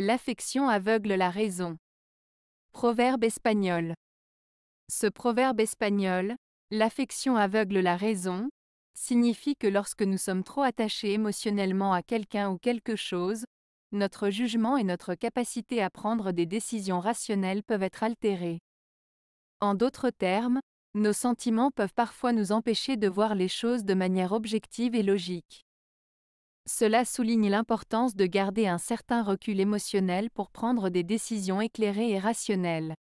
L'affection aveugle la raison. Proverbe espagnol. Ce proverbe espagnol, l'affection aveugle la raison, signifie que lorsque nous sommes trop attachés émotionnellement à quelqu'un ou quelque chose, notre jugement et notre capacité à prendre des décisions rationnelles peuvent être altérés. En d'autres termes, nos sentiments peuvent parfois nous empêcher de voir les choses de manière objective et logique. Cela souligne l'importance de garder un certain recul émotionnel pour prendre des décisions éclairées et rationnelles.